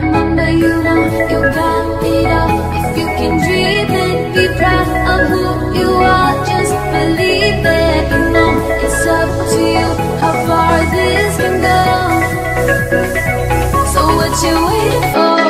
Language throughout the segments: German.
Remember you know you got it all If you can dream it, be proud of who you are Just believe it, you know it's up to you How far this can go So what you waiting for?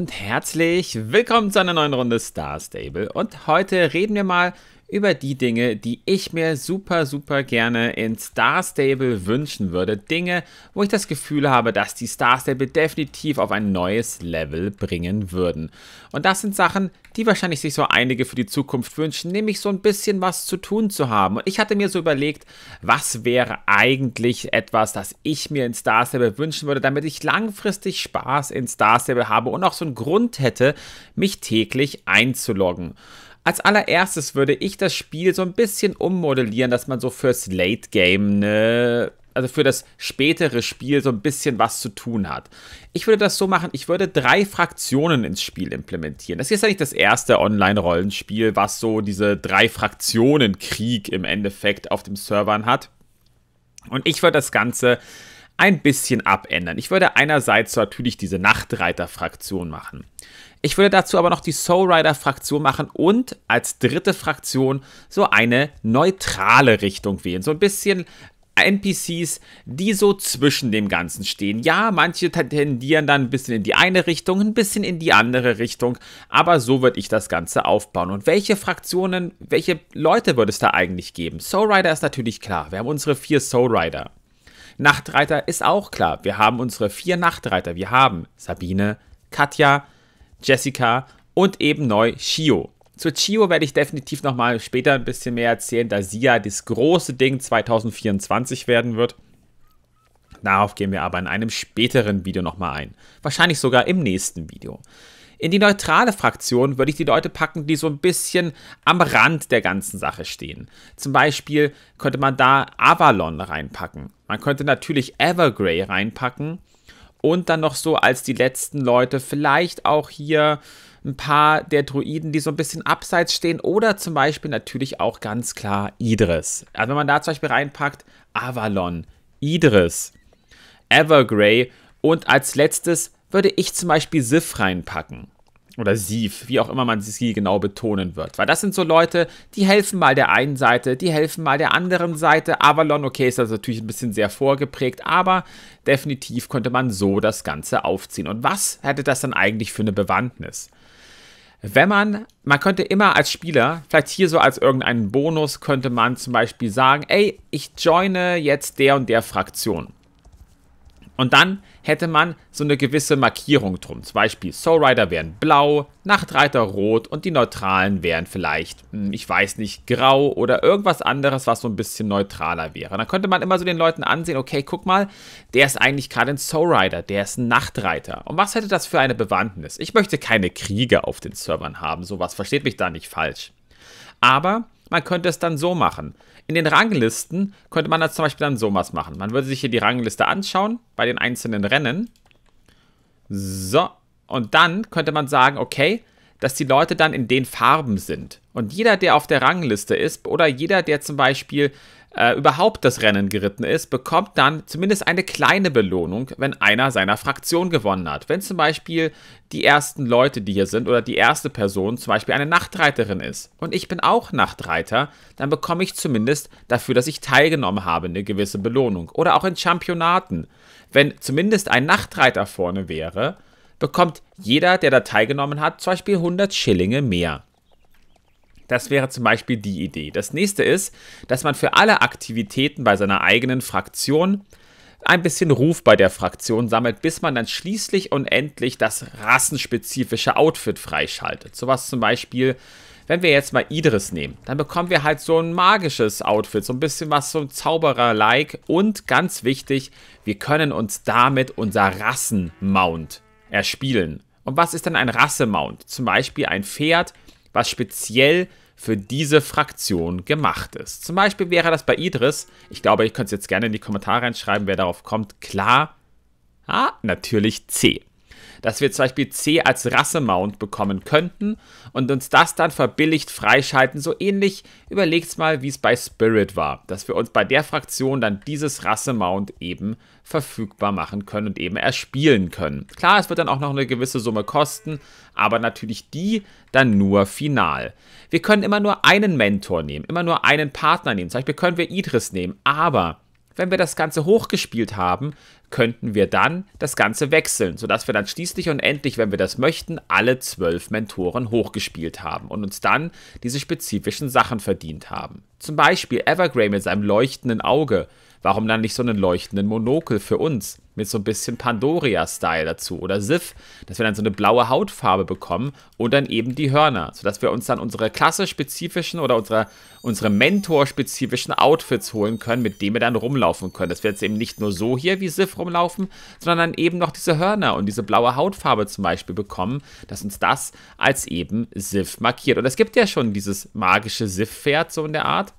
und herzlich willkommen zu einer neuen Runde Star Stable. Und heute reden wir mal über die Dinge, die ich mir super, super gerne in Star Stable wünschen würde. Dinge, wo ich das Gefühl habe, dass die Star Stable definitiv auf ein neues Level bringen würden. Und das sind Sachen, die wahrscheinlich sich so einige für die Zukunft wünschen, nämlich so ein bisschen was zu tun zu haben. Und ich hatte mir so überlegt, was wäre eigentlich etwas, das ich mir in Star Stable wünschen würde, damit ich langfristig Spaß in Star Stable habe und auch so einen Grund hätte, mich täglich einzuloggen. Als allererstes würde ich das Spiel so ein bisschen ummodellieren, dass man so fürs Late Game ne also für das spätere Spiel so ein bisschen was zu tun hat. Ich würde das so machen, ich würde drei Fraktionen ins Spiel implementieren. Das ist ja nicht das erste Online-Rollenspiel, was so diese drei Fraktionen Krieg im Endeffekt auf dem Servern hat. Und ich würde das Ganze ein bisschen abändern. Ich würde einerseits natürlich diese Nachtreiter-Fraktion machen. Ich würde dazu aber noch die Soul Rider-Fraktion machen und als dritte Fraktion so eine neutrale Richtung wählen. So ein bisschen NPCs, die so zwischen dem Ganzen stehen. Ja, manche tendieren dann ein bisschen in die eine Richtung, ein bisschen in die andere Richtung, aber so würde ich das Ganze aufbauen. Und welche Fraktionen, welche Leute würde es da eigentlich geben? Soul Rider ist natürlich klar. Wir haben unsere vier Soul Rider. Nachtreiter ist auch klar. Wir haben unsere vier Nachtreiter. Wir haben Sabine, Katja, Jessica und eben neu Shio. Zu Chio werde ich definitiv nochmal später ein bisschen mehr erzählen, da sie ja das große Ding 2024 werden wird. Darauf gehen wir aber in einem späteren Video nochmal ein. Wahrscheinlich sogar im nächsten Video. In die neutrale Fraktion würde ich die Leute packen, die so ein bisschen am Rand der ganzen Sache stehen. Zum Beispiel könnte man da Avalon reinpacken man könnte natürlich Evergrey reinpacken und dann noch so als die letzten Leute vielleicht auch hier ein paar der Druiden, die so ein bisschen abseits stehen oder zum Beispiel natürlich auch ganz klar Idris. Also wenn man da zum Beispiel reinpackt, Avalon, Idris, Evergrey und als letztes würde ich zum Beispiel Sif reinpacken oder Sief, wie auch immer man sie genau betonen wird. Weil das sind so Leute, die helfen mal der einen Seite, die helfen mal der anderen Seite. Avalon, okay, ist das also natürlich ein bisschen sehr vorgeprägt, aber definitiv könnte man so das Ganze aufziehen. Und was hätte das dann eigentlich für eine Bewandtnis? Wenn man, man könnte immer als Spieler, vielleicht hier so als irgendeinen Bonus, könnte man zum Beispiel sagen, ey, ich joine jetzt der und der Fraktion. Und dann hätte man so eine gewisse Markierung drum. Zum Beispiel Soul Rider wären blau, Nachtreiter rot und die Neutralen wären vielleicht, hm, ich weiß nicht, grau oder irgendwas anderes, was so ein bisschen neutraler wäre. Dann könnte man immer so den Leuten ansehen, okay, guck mal, der ist eigentlich gerade ein Soul Rider, der ist ein Nachtreiter. Und was hätte das für eine Bewandtnis? Ich möchte keine Krieger auf den Servern haben, sowas, versteht mich da nicht falsch. Aber man könnte es dann so machen. In den Ranglisten könnte man das zum Beispiel dann so was machen. Man würde sich hier die Rangliste anschauen bei den einzelnen Rennen. So, und dann könnte man sagen, okay, dass die Leute dann in den Farben sind. Und jeder, der auf der Rangliste ist oder jeder, der zum Beispiel äh, überhaupt das Rennen geritten ist, bekommt dann zumindest eine kleine Belohnung, wenn einer seiner Fraktion gewonnen hat. Wenn zum Beispiel die ersten Leute, die hier sind, oder die erste Person zum Beispiel eine Nachtreiterin ist und ich bin auch Nachtreiter, dann bekomme ich zumindest dafür, dass ich teilgenommen habe, eine gewisse Belohnung. Oder auch in Championaten. Wenn zumindest ein Nachtreiter vorne wäre, bekommt jeder, der da teilgenommen hat, zum Beispiel 100 Schillinge mehr. Das wäre zum Beispiel die Idee. Das nächste ist, dass man für alle Aktivitäten bei seiner eigenen Fraktion ein bisschen Ruf bei der Fraktion sammelt, bis man dann schließlich und endlich das rassenspezifische Outfit freischaltet. Sowas zum Beispiel, wenn wir jetzt mal Idris nehmen, dann bekommen wir halt so ein magisches Outfit, so ein bisschen was so ein Zauberer-like und ganz wichtig, wir können uns damit unser Rassenmount erspielen. Und was ist denn ein Rassemount? Zum Beispiel ein Pferd, was speziell für diese Fraktion gemacht ist. Zum Beispiel wäre das bei Idris, ich glaube, ich könnte es jetzt gerne in die Kommentare reinschreiben, wer darauf kommt, klar, ah, natürlich C dass wir zum Beispiel C als Rasse-Mount bekommen könnten und uns das dann verbilligt freischalten. So ähnlich überlegt's mal, wie es bei Spirit war, dass wir uns bei der Fraktion dann dieses Rasse-Mount eben verfügbar machen können und eben erspielen können. Klar, es wird dann auch noch eine gewisse Summe kosten, aber natürlich die dann nur final. Wir können immer nur einen Mentor nehmen, immer nur einen Partner nehmen. Zum Beispiel können wir Idris nehmen, aber wenn wir das Ganze hochgespielt haben, könnten wir dann das Ganze wechseln, sodass wir dann schließlich und endlich, wenn wir das möchten, alle zwölf Mentoren hochgespielt haben und uns dann diese spezifischen Sachen verdient haben. Zum Beispiel Evergrey mit seinem leuchtenden Auge. Warum dann nicht so einen leuchtenden Monokel für uns? mit so ein bisschen Pandoria-Style dazu oder Sif, dass wir dann so eine blaue Hautfarbe bekommen und dann eben die Hörner, sodass wir uns dann unsere klasse-spezifischen oder unsere, unsere Mentor-spezifischen Outfits holen können, mit denen wir dann rumlaufen können. Dass wir jetzt eben nicht nur so hier wie Sif rumlaufen, sondern dann eben noch diese Hörner und diese blaue Hautfarbe zum Beispiel bekommen, dass uns das als eben Sif markiert. Und es gibt ja schon dieses magische Sif-Pferd so in der Art.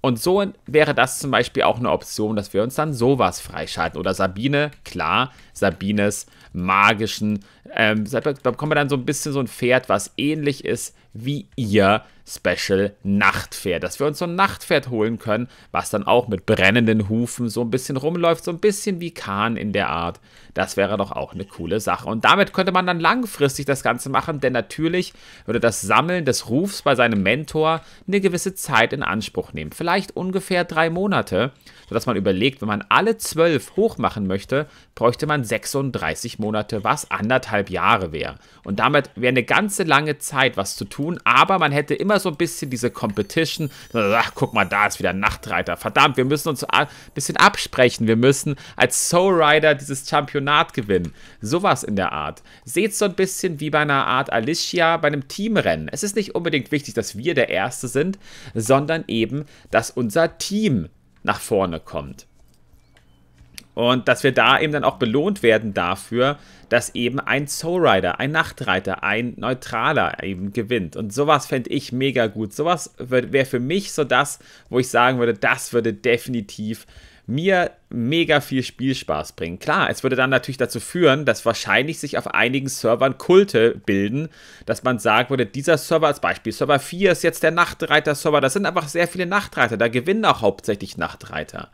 Und so wäre das zum Beispiel auch eine Option, dass wir uns dann sowas freischalten. Oder Sabine, klar, Sabines magischen. Ähm, da bekommen wir dann so ein bisschen so ein Pferd, was ähnlich ist wie ihr Special Nachtpferd, dass wir uns so ein Nachtpferd holen können, was dann auch mit brennenden Hufen so ein bisschen rumläuft, so ein bisschen wie Kahn in der Art. Das wäre doch auch eine coole Sache. Und damit könnte man dann langfristig das Ganze machen, denn natürlich würde das Sammeln des Rufs bei seinem Mentor eine gewisse Zeit in Anspruch nehmen. Vielleicht ungefähr drei Monate, sodass man überlegt, wenn man alle zwölf hochmachen möchte, bräuchte man 36 Monate, was anderthalb Jahre wäre. Und damit wäre eine ganze lange Zeit was zu tun, aber man hätte immer immer so ein bisschen diese Competition. Ach, guck mal, da ist wieder ein Nachtreiter. Verdammt, wir müssen uns ein bisschen absprechen. Wir müssen als Soul Rider dieses Championat gewinnen. Sowas in der Art. Seht so ein bisschen wie bei einer Art Alicia bei einem Teamrennen. Es ist nicht unbedingt wichtig, dass wir der Erste sind, sondern eben, dass unser Team nach vorne kommt. Und dass wir da eben dann auch belohnt werden dafür, dass eben ein Soul Rider, ein Nachtreiter, ein Neutraler eben gewinnt. Und sowas fände ich mega gut. Sowas wäre für mich so das, wo ich sagen würde, das würde definitiv mir mega viel Spielspaß bringen. Klar, es würde dann natürlich dazu führen, dass wahrscheinlich sich auf einigen Servern Kulte bilden, dass man sagen würde, dieser Server als Beispiel, Server 4 ist jetzt der Nachtreiter-Server, das sind einfach sehr viele Nachtreiter, da gewinnen auch hauptsächlich Nachtreiter.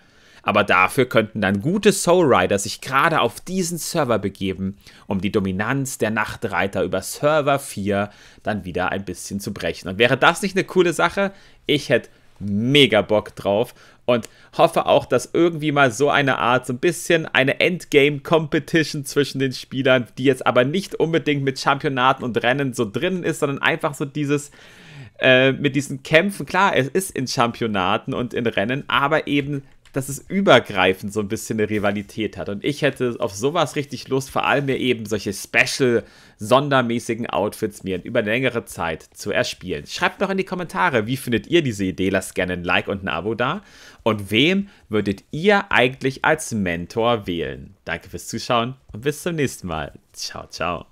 Aber dafür könnten dann gute Soul Rider sich gerade auf diesen Server begeben, um die Dominanz der Nachtreiter über Server 4 dann wieder ein bisschen zu brechen. Und wäre das nicht eine coole Sache? Ich hätte mega Bock drauf und hoffe auch, dass irgendwie mal so eine Art, so ein bisschen eine Endgame-Competition zwischen den Spielern, die jetzt aber nicht unbedingt mit Championaten und Rennen so drinnen ist, sondern einfach so dieses äh, mit diesen Kämpfen. Klar, es ist in Championaten und in Rennen, aber eben dass es übergreifend so ein bisschen eine Rivalität hat. Und ich hätte auf sowas richtig Lust, vor allem mir eben solche special, sondermäßigen Outfits mir über längere Zeit zu erspielen. Schreibt doch in die Kommentare, wie findet ihr diese Idee? Lasst gerne ein Like und ein Abo da. Und wem würdet ihr eigentlich als Mentor wählen? Danke fürs Zuschauen und bis zum nächsten Mal. Ciao, ciao.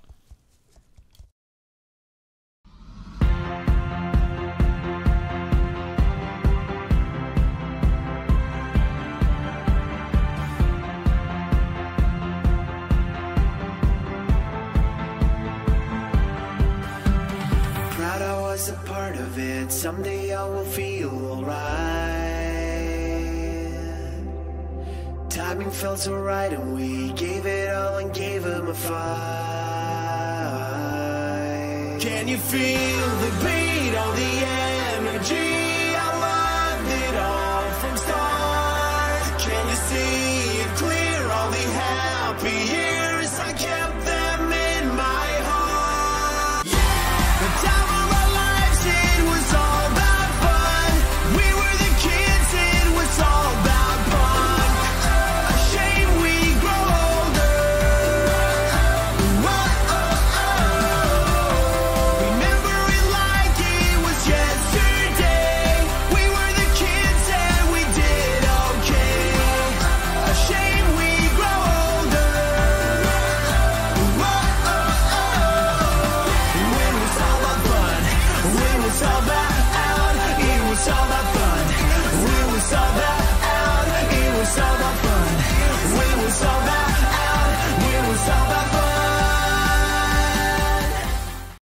was a part of it Someday I will feel alright Timing felt so right and we gave it all and gave him a fight Can you feel the beat, all the energy? I loved it all from start Can you see it clear, all the happy